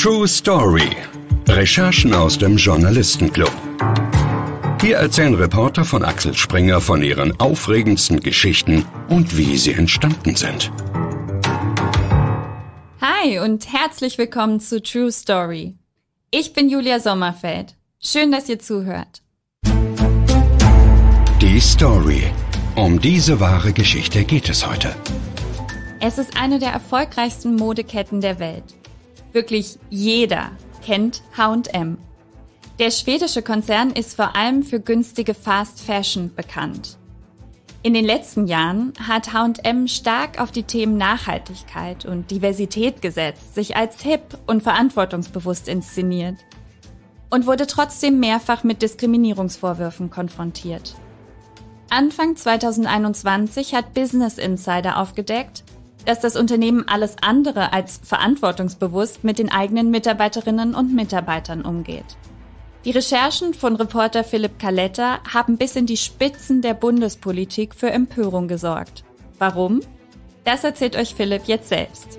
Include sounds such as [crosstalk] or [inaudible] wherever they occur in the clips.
True Story. Recherchen aus dem Journalistenclub. Hier erzählen Reporter von Axel Springer von ihren aufregendsten Geschichten und wie sie entstanden sind. Hi und herzlich willkommen zu True Story. Ich bin Julia Sommerfeld. Schön, dass ihr zuhört. Die Story. Um diese wahre Geschichte geht es heute. Es ist eine der erfolgreichsten Modeketten der Welt. Wirklich jeder kennt HM. Der schwedische Konzern ist vor allem für günstige Fast Fashion bekannt. In den letzten Jahren hat HM stark auf die Themen Nachhaltigkeit und Diversität gesetzt, sich als hip und verantwortungsbewusst inszeniert und wurde trotzdem mehrfach mit Diskriminierungsvorwürfen konfrontiert. Anfang 2021 hat Business Insider aufgedeckt, dass das Unternehmen alles andere als verantwortungsbewusst mit den eigenen Mitarbeiterinnen und Mitarbeitern umgeht. Die Recherchen von Reporter Philipp Caletta haben bis in die Spitzen der Bundespolitik für Empörung gesorgt. Warum? Das erzählt euch Philipp jetzt selbst.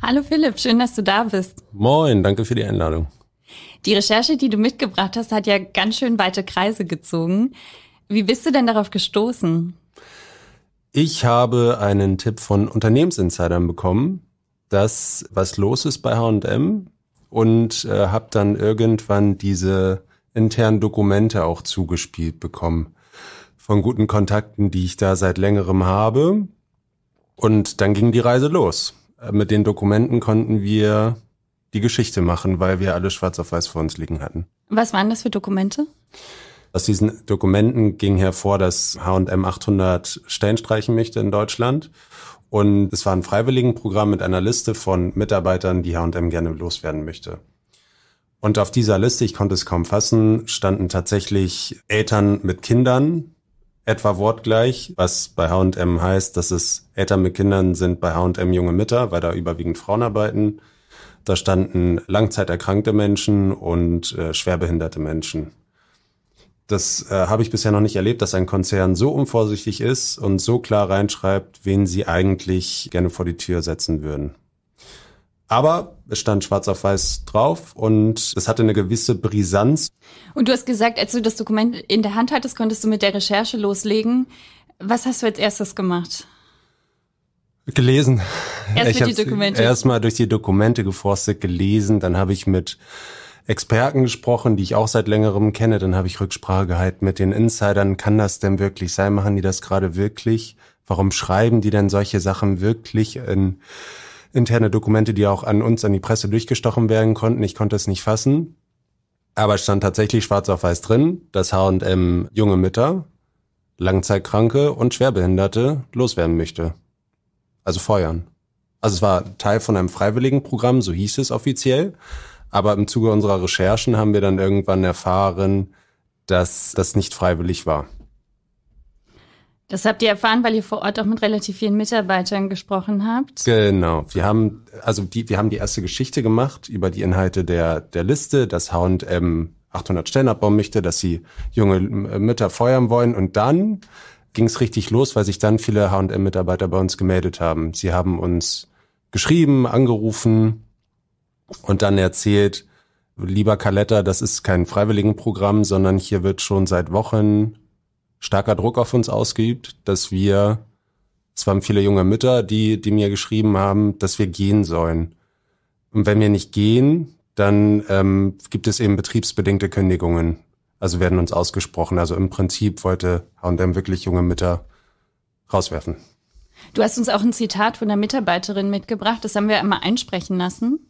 Hallo Philipp, schön, dass du da bist. Moin, danke für die Einladung. Die Recherche, die du mitgebracht hast, hat ja ganz schön weite Kreise gezogen. Wie bist du denn darauf gestoßen? Ich habe einen Tipp von Unternehmensinsidern bekommen, dass was los ist bei H&M und äh, habe dann irgendwann diese internen Dokumente auch zugespielt bekommen von guten Kontakten, die ich da seit längerem habe. Und dann ging die Reise los. Äh, mit den Dokumenten konnten wir die Geschichte machen, weil wir alle schwarz auf weiß vor uns liegen hatten. Was waren das für Dokumente? Aus diesen Dokumenten ging hervor, dass H&M 800 Stellen streichen möchte in Deutschland. Und es war ein Freiwilligenprogramm mit einer Liste von Mitarbeitern, die H&M gerne loswerden möchte. Und auf dieser Liste, ich konnte es kaum fassen, standen tatsächlich Eltern mit Kindern, etwa wortgleich, was bei H&M heißt, dass es Eltern mit Kindern sind bei H&M junge Mütter, weil da überwiegend Frauen arbeiten. Da standen langzeiterkrankte Menschen und äh, schwerbehinderte Menschen. Das äh, habe ich bisher noch nicht erlebt, dass ein Konzern so unvorsichtig ist und so klar reinschreibt, wen sie eigentlich gerne vor die Tür setzen würden. Aber es stand schwarz auf weiß drauf und es hatte eine gewisse Brisanz. Und du hast gesagt, als du das Dokument in der Hand hattest, konntest du mit der Recherche loslegen. Was hast du als erstes gemacht? Gelesen. Erst durch die Dokumente. Erstmal durch die Dokumente geforstet, gelesen. Dann habe ich mit Experten gesprochen, die ich auch seit längerem kenne. Dann habe ich Rücksprache gehalten mit den Insidern. Kann das denn wirklich sein? Machen die das gerade wirklich? Warum schreiben die denn solche Sachen wirklich in interne Dokumente, die auch an uns, an die Presse durchgestochen werden konnten? Ich konnte es nicht fassen. Aber es stand tatsächlich schwarz auf weiß drin, dass H&M junge Mütter, Langzeitkranke und Schwerbehinderte loswerden möchte. Also feuern. Also es war Teil von einem freiwilligen Programm, so hieß es offiziell. Aber im Zuge unserer Recherchen haben wir dann irgendwann erfahren, dass das nicht freiwillig war. Das habt ihr erfahren, weil ihr vor Ort auch mit relativ vielen Mitarbeitern gesprochen habt. Genau. Wir haben, also die, wir haben die erste Geschichte gemacht über die Inhalte der, der Liste, dass H&M 800 Stellen abbauen möchte, dass sie junge Mütter feuern wollen. Und dann ging es richtig los, weil sich dann viele H&M-Mitarbeiter bei uns gemeldet haben. Sie haben uns geschrieben, angerufen, und dann erzählt, lieber Kaletta, das ist kein Freiwilligenprogramm, sondern hier wird schon seit Wochen starker Druck auf uns ausgeübt, dass wir, es waren viele junge Mütter, die, die mir geschrieben haben, dass wir gehen sollen. Und wenn wir nicht gehen, dann ähm, gibt es eben betriebsbedingte Kündigungen. Also werden uns ausgesprochen. Also im Prinzip wollte H&M wirklich junge Mütter rauswerfen. Du hast uns auch ein Zitat von der Mitarbeiterin mitgebracht. Das haben wir einmal einsprechen lassen.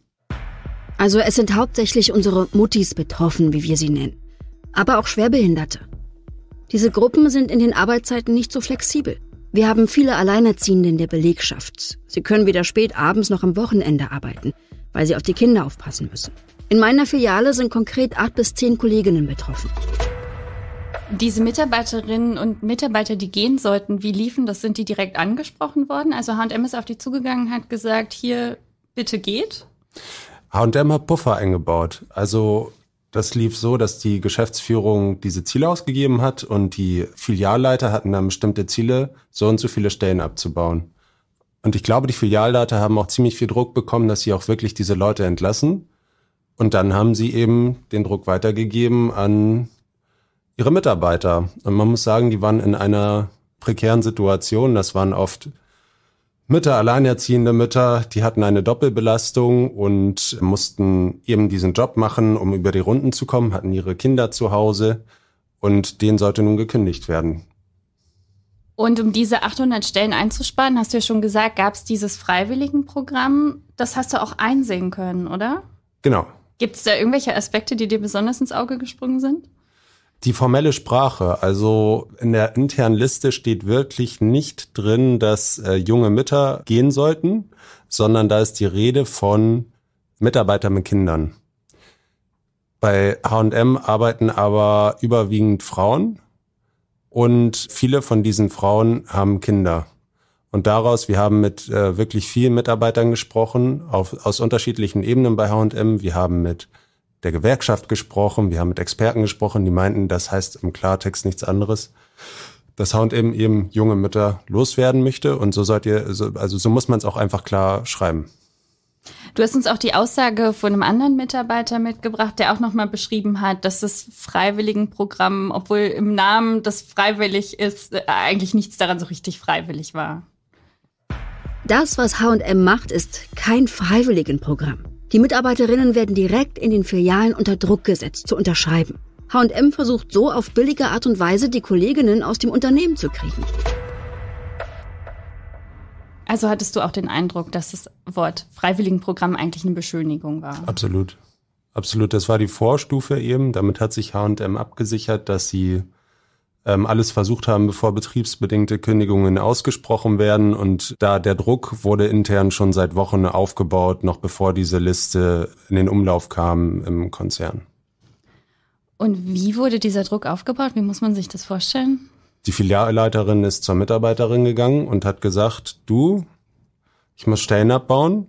Also es sind hauptsächlich unsere Muttis betroffen, wie wir sie nennen. Aber auch Schwerbehinderte. Diese Gruppen sind in den Arbeitszeiten nicht so flexibel. Wir haben viele Alleinerziehende in der Belegschaft. Sie können weder spät abends noch am Wochenende arbeiten, weil sie auf die Kinder aufpassen müssen. In meiner Filiale sind konkret acht bis zehn Kolleginnen betroffen. Diese Mitarbeiterinnen und Mitarbeiter, die gehen sollten, wie liefen das? Sind die direkt angesprochen worden? Also H&M ist auf die zugegangen, hat gesagt, hier, bitte geht? H&M hat Puffer eingebaut. Also das lief so, dass die Geschäftsführung diese Ziele ausgegeben hat und die Filialleiter hatten dann bestimmte Ziele, so und so viele Stellen abzubauen. Und ich glaube, die Filialleiter haben auch ziemlich viel Druck bekommen, dass sie auch wirklich diese Leute entlassen. Und dann haben sie eben den Druck weitergegeben an ihre Mitarbeiter. Und man muss sagen, die waren in einer prekären Situation. Das waren oft Mütter, alleinerziehende Mütter, die hatten eine Doppelbelastung und mussten eben diesen Job machen, um über die Runden zu kommen, hatten ihre Kinder zu Hause und den sollte nun gekündigt werden. Und um diese 800 Stellen einzusparen, hast du ja schon gesagt, gab es dieses Freiwilligenprogramm. Das hast du auch einsehen können, oder? Genau. Gibt es da irgendwelche Aspekte, die dir besonders ins Auge gesprungen sind? Die formelle Sprache, also in der internen Liste steht wirklich nicht drin, dass äh, junge Mütter gehen sollten, sondern da ist die Rede von Mitarbeitern mit Kindern. Bei HM arbeiten aber überwiegend Frauen und viele von diesen Frauen haben Kinder. Und daraus, wir haben mit äh, wirklich vielen Mitarbeitern gesprochen, auf, aus unterschiedlichen Ebenen bei HM. Wir haben mit der Gewerkschaft gesprochen, wir haben mit Experten gesprochen, die meinten, das heißt im Klartext nichts anderes, dass H&M eben, eben junge Mütter loswerden möchte und so seid ihr, also so muss man es auch einfach klar schreiben. Du hast uns auch die Aussage von einem anderen Mitarbeiter mitgebracht, der auch nochmal beschrieben hat, dass das Freiwilligenprogramm, obwohl im Namen das freiwillig ist, äh, eigentlich nichts daran so richtig freiwillig war. Das, was HM macht, ist kein Freiwilligenprogramm. Die Mitarbeiterinnen werden direkt in den Filialen unter Druck gesetzt, zu unterschreiben. HM versucht so auf billige Art und Weise, die Kolleginnen aus dem Unternehmen zu kriegen. Also hattest du auch den Eindruck, dass das Wort Freiwilligenprogramm eigentlich eine Beschönigung war? Absolut. Absolut. Das war die Vorstufe eben. Damit hat sich HM abgesichert, dass sie ähm, alles versucht haben, bevor betriebsbedingte Kündigungen ausgesprochen werden. Und da der Druck wurde intern schon seit Wochen aufgebaut, noch bevor diese Liste in den Umlauf kam im Konzern. Und wie wurde dieser Druck aufgebaut? Wie muss man sich das vorstellen? Die Filialleiterin ist zur Mitarbeiterin gegangen und hat gesagt, du, ich muss Stellen abbauen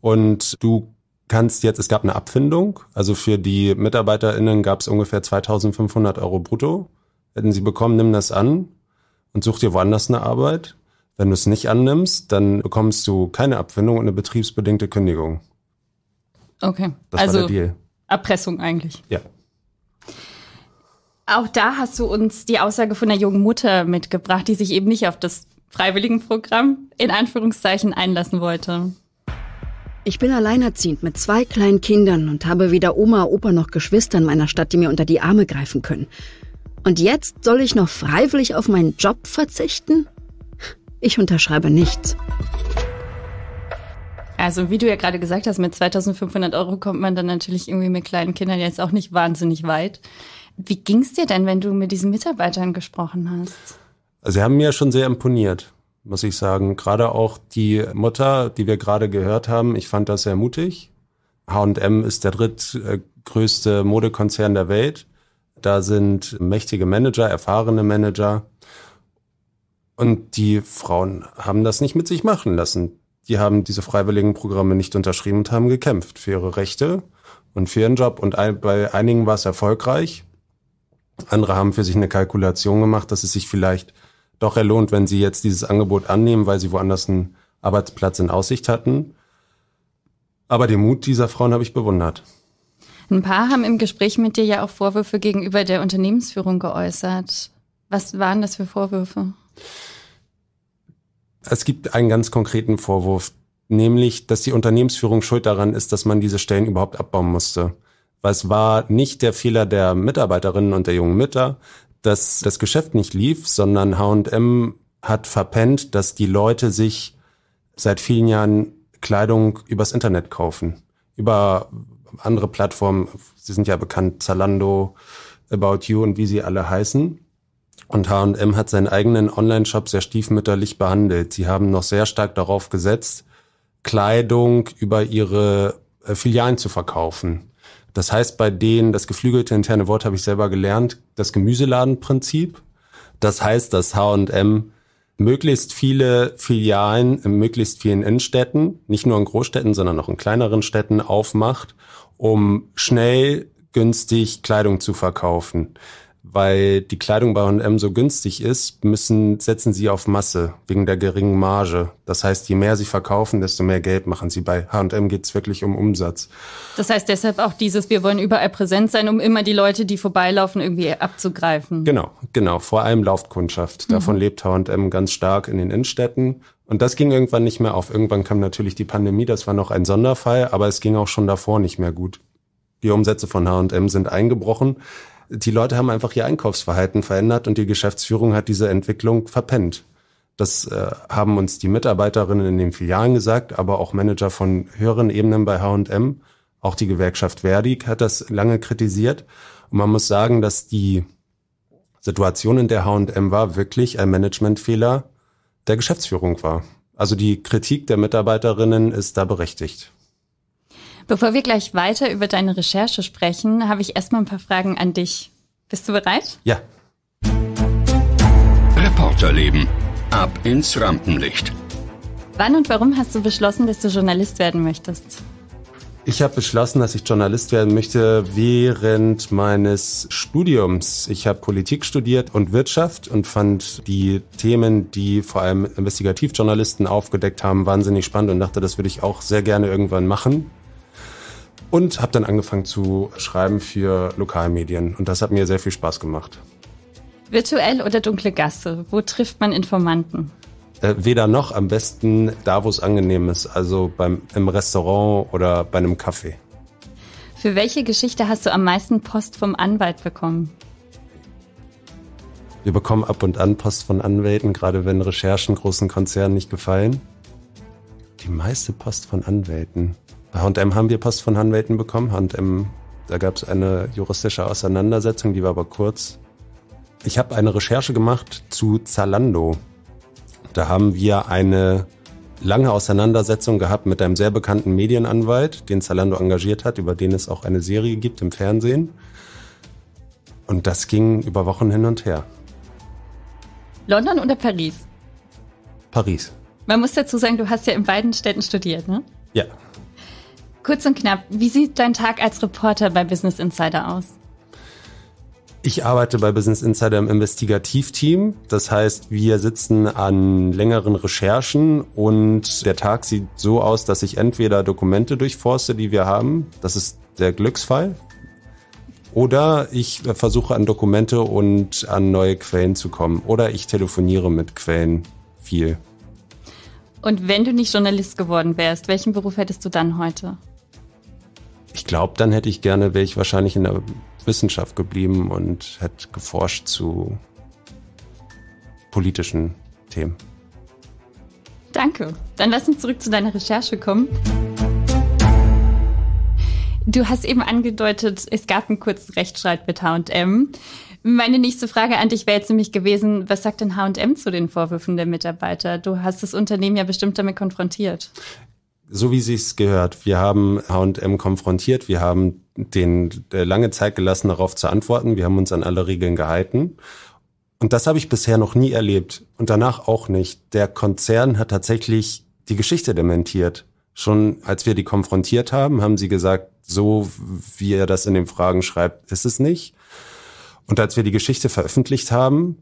und du kannst jetzt, es gab eine Abfindung, also für die MitarbeiterInnen gab es ungefähr 2500 Euro brutto hätten sie bekommen, nimm das an und such dir woanders eine Arbeit. Wenn du es nicht annimmst, dann bekommst du keine Abfindung und eine betriebsbedingte Kündigung. Okay. Das also war der also Deal. Erpressung eigentlich. Ja. Auch da hast du uns die Aussage von der jungen Mutter mitgebracht, die sich eben nicht auf das Freiwilligenprogramm in Anführungszeichen einlassen wollte. Ich bin alleinerziehend mit zwei kleinen Kindern und habe weder Oma, Opa noch Geschwister in meiner Stadt, die mir unter die Arme greifen können. Und jetzt soll ich noch freiwillig auf meinen Job verzichten? Ich unterschreibe nichts. Also wie du ja gerade gesagt hast, mit 2500 Euro kommt man dann natürlich irgendwie mit kleinen Kindern jetzt auch nicht wahnsinnig weit. Wie ging es dir denn, wenn du mit diesen Mitarbeitern gesprochen hast? sie haben mir schon sehr imponiert, muss ich sagen. Gerade auch die Mutter, die wir gerade gehört haben, ich fand das sehr mutig. H&M ist der drittgrößte Modekonzern der Welt. Da sind mächtige Manager, erfahrene Manager. Und die Frauen haben das nicht mit sich machen lassen. Die haben diese freiwilligen Programme nicht unterschrieben und haben gekämpft für ihre Rechte und für ihren Job. Und bei einigen war es erfolgreich. Andere haben für sich eine Kalkulation gemacht, dass es sich vielleicht doch erlohnt, wenn sie jetzt dieses Angebot annehmen, weil sie woanders einen Arbeitsplatz in Aussicht hatten. Aber den Mut dieser Frauen habe ich bewundert. Ein paar haben im Gespräch mit dir ja auch Vorwürfe gegenüber der Unternehmensführung geäußert. Was waren das für Vorwürfe? Es gibt einen ganz konkreten Vorwurf, nämlich, dass die Unternehmensführung schuld daran ist, dass man diese Stellen überhaupt abbauen musste. Weil es war nicht der Fehler der Mitarbeiterinnen und der jungen Mütter, dass das Geschäft nicht lief, sondern H&M hat verpennt, dass die Leute sich seit vielen Jahren Kleidung übers Internet kaufen. Über andere Plattformen, sie sind ja bekannt, Zalando, About You und wie sie alle heißen. Und H&M hat seinen eigenen Online-Shop sehr stiefmütterlich behandelt. Sie haben noch sehr stark darauf gesetzt, Kleidung über ihre äh, Filialen zu verkaufen. Das heißt bei denen, das geflügelte interne Wort habe ich selber gelernt, das Gemüseladenprinzip. Das heißt, dass H&M möglichst viele Filialen in möglichst vielen Innenstädten, nicht nur in Großstädten, sondern auch in kleineren Städten aufmacht, um schnell günstig Kleidung zu verkaufen weil die Kleidung bei H&M so günstig ist, müssen, setzen sie auf Masse wegen der geringen Marge. Das heißt, je mehr sie verkaufen, desto mehr Geld machen sie. Bei H&M geht's wirklich um Umsatz. Das heißt deshalb auch dieses, wir wollen überall präsent sein, um immer die Leute, die vorbeilaufen, irgendwie abzugreifen. Genau, genau. Vor allem Laufkundschaft. Mhm. Davon mhm. lebt H&M ganz stark in den Innenstädten. Und das ging irgendwann nicht mehr auf. Irgendwann kam natürlich die Pandemie, das war noch ein Sonderfall, aber es ging auch schon davor nicht mehr gut. Die Umsätze von H&M sind eingebrochen die Leute haben einfach ihr Einkaufsverhalten verändert und die Geschäftsführung hat diese Entwicklung verpennt. Das äh, haben uns die Mitarbeiterinnen in den Filialen gesagt, aber auch Manager von höheren Ebenen bei H&M, auch die Gewerkschaft Verdig hat das lange kritisiert. Und man muss sagen, dass die Situation, in der H&M war, wirklich ein Managementfehler der Geschäftsführung war. Also die Kritik der Mitarbeiterinnen ist da berechtigt. Bevor wir gleich weiter über deine Recherche sprechen, habe ich erstmal ein paar Fragen an dich. Bist du bereit? Ja. Reporterleben. Ab ins Rampenlicht. Wann und warum hast du beschlossen, dass du Journalist werden möchtest? Ich habe beschlossen, dass ich Journalist werden möchte während meines Studiums. Ich habe Politik studiert und Wirtschaft und fand die Themen, die vor allem Investigativjournalisten aufgedeckt haben, wahnsinnig spannend und dachte, das würde ich auch sehr gerne irgendwann machen. Und habe dann angefangen zu schreiben für Lokalmedien. Und das hat mir sehr viel Spaß gemacht. Virtuell oder dunkle Gasse? Wo trifft man Informanten? Äh, weder noch, am besten da, wo es angenehm ist, also beim, im Restaurant oder bei einem Kaffee. Für welche Geschichte hast du am meisten Post vom Anwalt bekommen? Wir bekommen ab und an Post von Anwälten, gerade wenn Recherchen großen Konzernen nicht gefallen. Die meiste Post von Anwälten. H&M haben wir Post von Hanwelten bekommen. H&M, da gab es eine juristische Auseinandersetzung, die war aber kurz. Ich habe eine Recherche gemacht zu Zalando. Da haben wir eine lange Auseinandersetzung gehabt mit einem sehr bekannten Medienanwalt, den Zalando engagiert hat, über den es auch eine Serie gibt im Fernsehen. Und das ging über Wochen hin und her. London oder Paris? Paris. Man muss dazu sagen, du hast ja in beiden Städten studiert, ne? Ja, Kurz und knapp, wie sieht dein Tag als Reporter bei Business Insider aus? Ich arbeite bei Business Insider im Investigativteam. Das heißt, wir sitzen an längeren Recherchen und der Tag sieht so aus, dass ich entweder Dokumente durchforste, die wir haben. Das ist der Glücksfall. Oder ich versuche an Dokumente und an neue Quellen zu kommen. Oder ich telefoniere mit Quellen viel. Und wenn du nicht Journalist geworden wärst, welchen Beruf hättest du dann heute? ich glaube, dann hätte ich gerne, wäre ich wahrscheinlich in der Wissenschaft geblieben und hätte geforscht zu politischen Themen. Danke. Dann lass uns zurück zu deiner Recherche kommen. Du hast eben angedeutet, es gab einen kurzen Rechtsstreit mit HM. Meine nächste Frage an dich wäre jetzt nämlich gewesen, was sagt denn HM zu den Vorwürfen der Mitarbeiter? Du hast das Unternehmen ja bestimmt damit konfrontiert so wie sie es gehört. Wir haben H&M konfrontiert, wir haben den äh, lange Zeit gelassen, darauf zu antworten. Wir haben uns an alle Regeln gehalten. Und das habe ich bisher noch nie erlebt und danach auch nicht. Der Konzern hat tatsächlich die Geschichte dementiert. Schon als wir die konfrontiert haben, haben sie gesagt, so wie er das in den Fragen schreibt, ist es nicht. Und als wir die Geschichte veröffentlicht haben,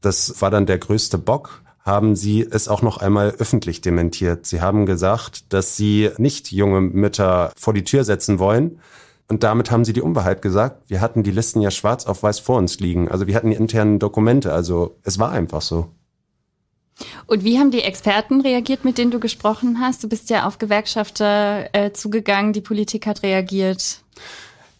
das war dann der größte Bock, haben sie es auch noch einmal öffentlich dementiert. Sie haben gesagt, dass sie nicht junge Mütter vor die Tür setzen wollen. Und damit haben sie die Unwahrheit gesagt. Wir hatten die Listen ja schwarz auf weiß vor uns liegen. Also wir hatten die internen Dokumente. Also es war einfach so. Und wie haben die Experten reagiert, mit denen du gesprochen hast? Du bist ja auf Gewerkschafter äh, zugegangen. Die Politik hat reagiert.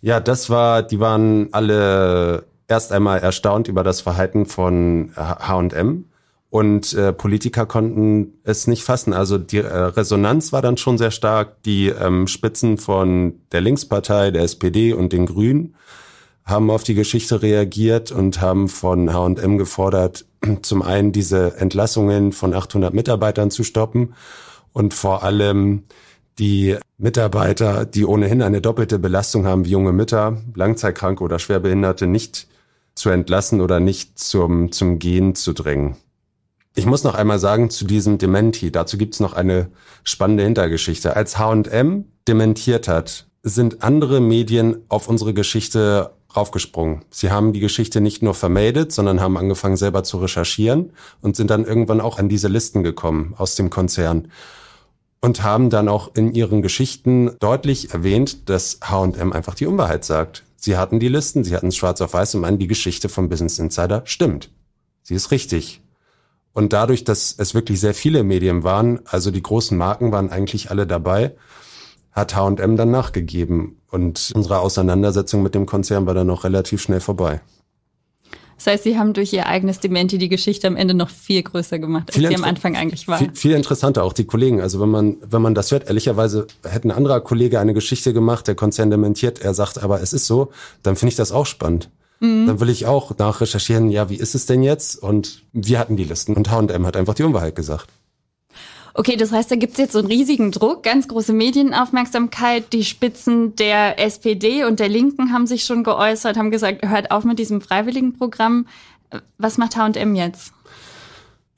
Ja, das war, die waren alle erst einmal erstaunt über das Verhalten von H&M, und äh, Politiker konnten es nicht fassen. Also die äh, Resonanz war dann schon sehr stark. Die ähm, Spitzen von der Linkspartei, der SPD und den Grünen haben auf die Geschichte reagiert und haben von H&M gefordert, [clears throat] zum einen diese Entlassungen von 800 Mitarbeitern zu stoppen und vor allem die Mitarbeiter, die ohnehin eine doppelte Belastung haben wie junge Mütter, Langzeitkranke oder Schwerbehinderte, nicht zu entlassen oder nicht zum, zum Gehen zu drängen. Ich muss noch einmal sagen zu diesem Dementi, dazu gibt's noch eine spannende Hintergeschichte. Als HM dementiert hat, sind andere Medien auf unsere Geschichte raufgesprungen. Sie haben die Geschichte nicht nur vermeldet, sondern haben angefangen selber zu recherchieren und sind dann irgendwann auch an diese Listen gekommen aus dem Konzern und haben dann auch in ihren Geschichten deutlich erwähnt, dass H&M einfach die Unwahrheit sagt. Sie hatten die Listen, sie hatten es schwarz auf weiß und meinen, die Geschichte vom Business Insider stimmt. Sie ist richtig. Und dadurch, dass es wirklich sehr viele Medien waren, also die großen Marken waren eigentlich alle dabei, hat H&M dann nachgegeben. Und unsere Auseinandersetzung mit dem Konzern war dann noch relativ schnell vorbei. Das heißt, Sie haben durch Ihr eigenes Dementi die Geschichte am Ende noch viel größer gemacht, als viel sie am Anfang eigentlich war. Viel, viel interessanter, auch die Kollegen. Also wenn man, wenn man das hört, ehrlicherweise hätte ein anderer Kollege eine Geschichte gemacht, der Konzern dementiert, er sagt, aber es ist so, dann finde ich das auch spannend. Mhm. Dann will ich auch nachrecherchieren, ja, wie ist es denn jetzt? Und wir hatten die Listen und H&M hat einfach die Unwahrheit gesagt. Okay, das heißt, da gibt's jetzt so einen riesigen Druck, ganz große Medienaufmerksamkeit. Die Spitzen der SPD und der Linken haben sich schon geäußert, haben gesagt, hört auf mit diesem freiwilligen Programm. Was macht HM jetzt?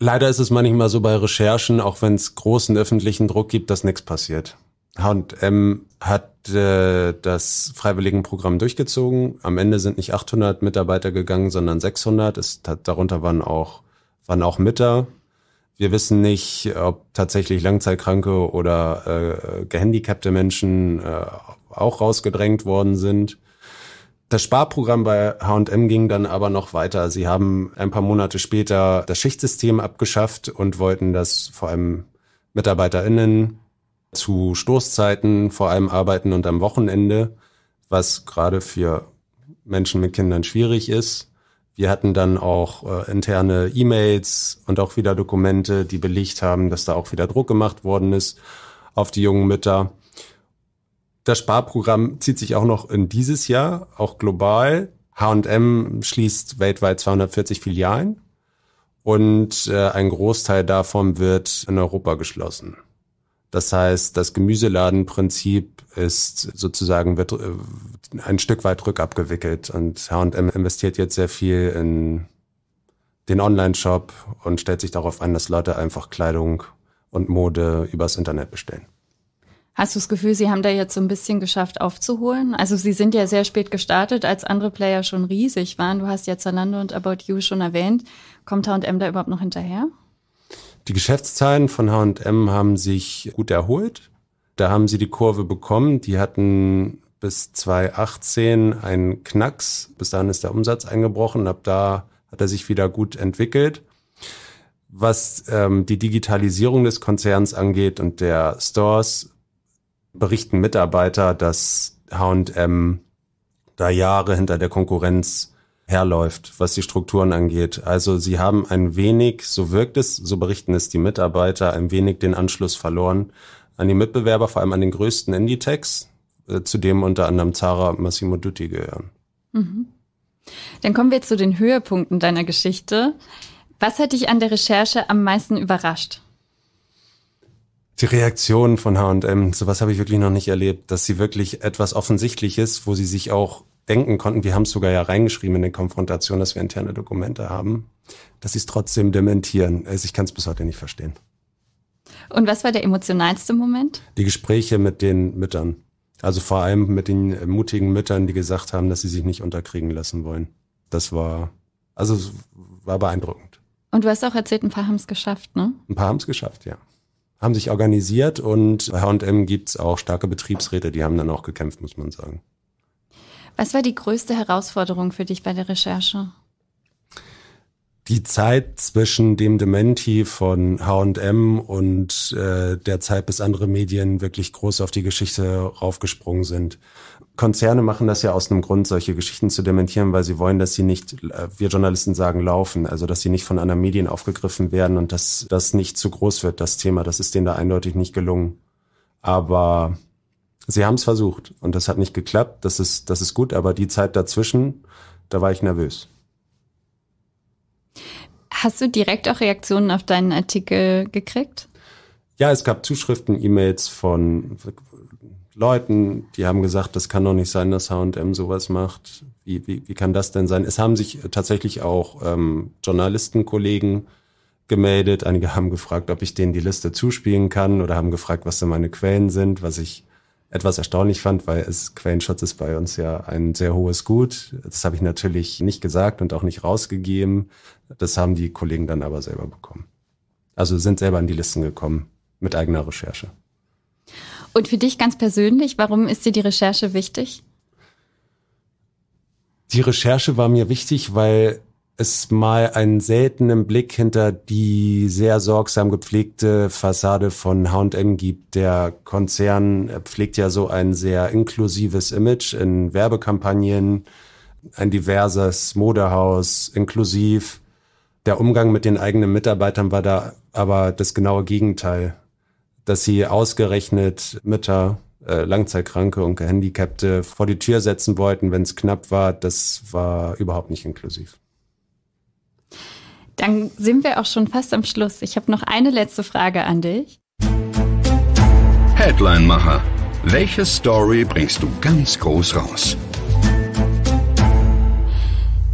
Leider ist es manchmal so bei Recherchen, auch wenn es großen öffentlichen Druck gibt, dass nichts passiert. H&M hat äh, das Freiwilligenprogramm durchgezogen. Am Ende sind nicht 800 Mitarbeiter gegangen, sondern 600. Es, hat, darunter waren auch, waren auch Mütter. Wir wissen nicht, ob tatsächlich Langzeitkranke oder äh, gehandicapte Menschen äh, auch rausgedrängt worden sind. Das Sparprogramm bei H&M ging dann aber noch weiter. Sie haben ein paar Monate später das Schichtsystem abgeschafft und wollten das vor allem MitarbeiterInnen zu Stoßzeiten, vor allem arbeiten und am Wochenende, was gerade für Menschen mit Kindern schwierig ist. Wir hatten dann auch äh, interne E-Mails und auch wieder Dokumente, die belegt haben, dass da auch wieder Druck gemacht worden ist auf die jungen Mütter. Das Sparprogramm zieht sich auch noch in dieses Jahr, auch global. H&M schließt weltweit 240 Filialen und äh, ein Großteil davon wird in Europa geschlossen. Das heißt, das Gemüseladenprinzip ist sozusagen wird äh, ein Stück weit rückabgewickelt und H&M investiert jetzt sehr viel in den Online-Shop und stellt sich darauf an, dass Leute einfach Kleidung und Mode übers Internet bestellen. Hast du das Gefühl, sie haben da jetzt so ein bisschen geschafft aufzuholen? Also sie sind ja sehr spät gestartet, als andere Player schon riesig waren. Du hast ja Zalando und About You schon erwähnt. Kommt H&M da überhaupt noch hinterher? Die Geschäftszahlen von H&M haben sich gut erholt. Da haben sie die Kurve bekommen. Die hatten bis 2018 einen Knacks. Bis dahin ist der Umsatz eingebrochen. Ab da hat er sich wieder gut entwickelt. Was ähm, die Digitalisierung des Konzerns angeht und der Stores, berichten Mitarbeiter, dass H&M da Jahre hinter der Konkurrenz herläuft, was die Strukturen angeht. Also sie haben ein wenig, so wirkt es, so berichten es die Mitarbeiter, ein wenig den Anschluss verloren an die Mitbewerber, vor allem an den größten Inditex, äh, zu dem unter anderem Zara Massimo Dutti gehören. Mhm. Dann kommen wir zu den Höhepunkten deiner Geschichte. Was hat dich an der Recherche am meisten überrascht? Die Reaktion von H&M, sowas habe ich wirklich noch nicht erlebt, dass sie wirklich etwas Offensichtliches, wo sie sich auch denken konnten, wir haben es sogar ja reingeschrieben in den Konfrontation, dass wir interne Dokumente haben, dass sie es trotzdem dementieren. Also ich kann es bis heute nicht verstehen. Und was war der emotionalste Moment? Die Gespräche mit den Müttern. Also vor allem mit den äh, mutigen Müttern, die gesagt haben, dass sie sich nicht unterkriegen lassen wollen. Das war, also es war beeindruckend. Und du hast auch erzählt, ein paar haben es geschafft, ne? Ein paar haben es geschafft, ja. Haben sich organisiert und bei H&M gibt es auch starke Betriebsräte, die haben dann auch gekämpft, muss man sagen. Was war die größte Herausforderung für dich bei der Recherche? Die Zeit zwischen dem Dementi von H&M und äh, der Zeit, bis andere Medien wirklich groß auf die Geschichte raufgesprungen sind. Konzerne machen das ja aus einem Grund, solche Geschichten zu dementieren, weil sie wollen, dass sie nicht, äh, wir Journalisten sagen, laufen, also dass sie nicht von anderen Medien aufgegriffen werden und dass das nicht zu groß wird, das Thema. Das ist denen da eindeutig nicht gelungen. Aber sie haben es versucht und das hat nicht geklappt. Das ist, das ist gut, aber die Zeit dazwischen, da war ich nervös. Hast du direkt auch Reaktionen auf deinen Artikel gekriegt? Ja, es gab Zuschriften, E-Mails von Leuten, die haben gesagt, das kann doch nicht sein, dass H&M sowas macht. Wie, wie, wie kann das denn sein? Es haben sich tatsächlich auch ähm, Journalistenkollegen gemeldet. Einige haben gefragt, ob ich denen die Liste zuspielen kann oder haben gefragt, was denn meine Quellen sind, was ich etwas erstaunlich fand, weil es Quellenschutz ist bei uns ja ein sehr hohes Gut. Das habe ich natürlich nicht gesagt und auch nicht rausgegeben. Das haben die Kollegen dann aber selber bekommen. Also sind selber an die Listen gekommen mit eigener Recherche. Und für dich ganz persönlich, warum ist dir die Recherche wichtig? Die Recherche war mir wichtig, weil es mal einen seltenen Blick hinter die sehr sorgsam gepflegte Fassade von H&M gibt. Der Konzern pflegt ja so ein sehr inklusives Image in Werbekampagnen, ein diverses Modehaus, inklusiv. Der Umgang mit den eigenen Mitarbeitern war da aber das genaue Gegenteil, dass sie ausgerechnet Mütter äh, Langzeitkranke und Gehandicapte vor die Tür setzen wollten, wenn es knapp war, das war überhaupt nicht inklusiv. Dann sind wir auch schon fast am Schluss. Ich habe noch eine letzte Frage an dich. Headline-Macher. Welche Story bringst du ganz groß raus?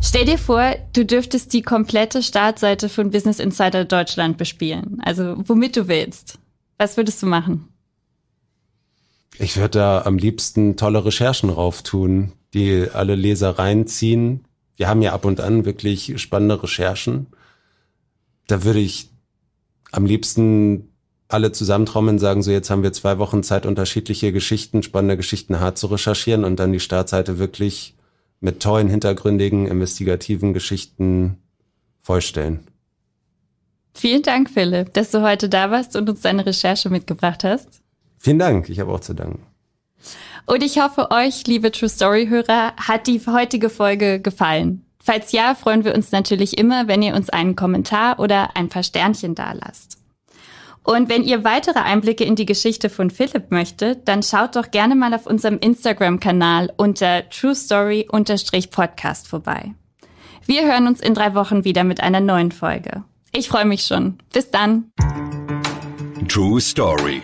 Stell dir vor, du dürftest die komplette Startseite von Business Insider Deutschland bespielen. Also womit du willst. Was würdest du machen? Ich würde da am liebsten tolle Recherchen rauf tun, die alle Leser reinziehen. Wir haben ja ab und an wirklich spannende Recherchen da würde ich am liebsten alle zusammentrommeln, sagen so, jetzt haben wir zwei Wochen Zeit, unterschiedliche Geschichten, spannende Geschichten hart zu recherchieren und dann die Startseite wirklich mit tollen, hintergründigen, investigativen Geschichten vollstellen. Vielen Dank, Philipp, dass du heute da warst und uns deine Recherche mitgebracht hast. Vielen Dank, ich habe auch zu danken. Und ich hoffe, euch, liebe True Story-Hörer, hat die heutige Folge gefallen. Falls ja, freuen wir uns natürlich immer, wenn ihr uns einen Kommentar oder ein paar Sternchen dalasst. Und wenn ihr weitere Einblicke in die Geschichte von Philipp möchtet, dann schaut doch gerne mal auf unserem Instagram-Kanal unter truestory-podcast vorbei. Wir hören uns in drei Wochen wieder mit einer neuen Folge. Ich freue mich schon. Bis dann. True Story.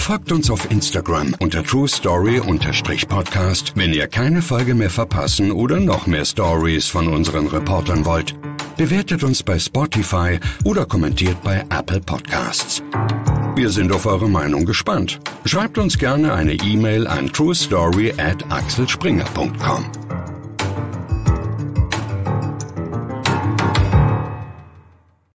Folgt uns auf Instagram unter True Story truestory-podcast, wenn ihr keine Folge mehr verpassen oder noch mehr Stories von unseren Reportern wollt. Bewertet uns bei Spotify oder kommentiert bei Apple Podcasts. Wir sind auf eure Meinung gespannt. Schreibt uns gerne eine E-Mail an truestory at axelspringer.com.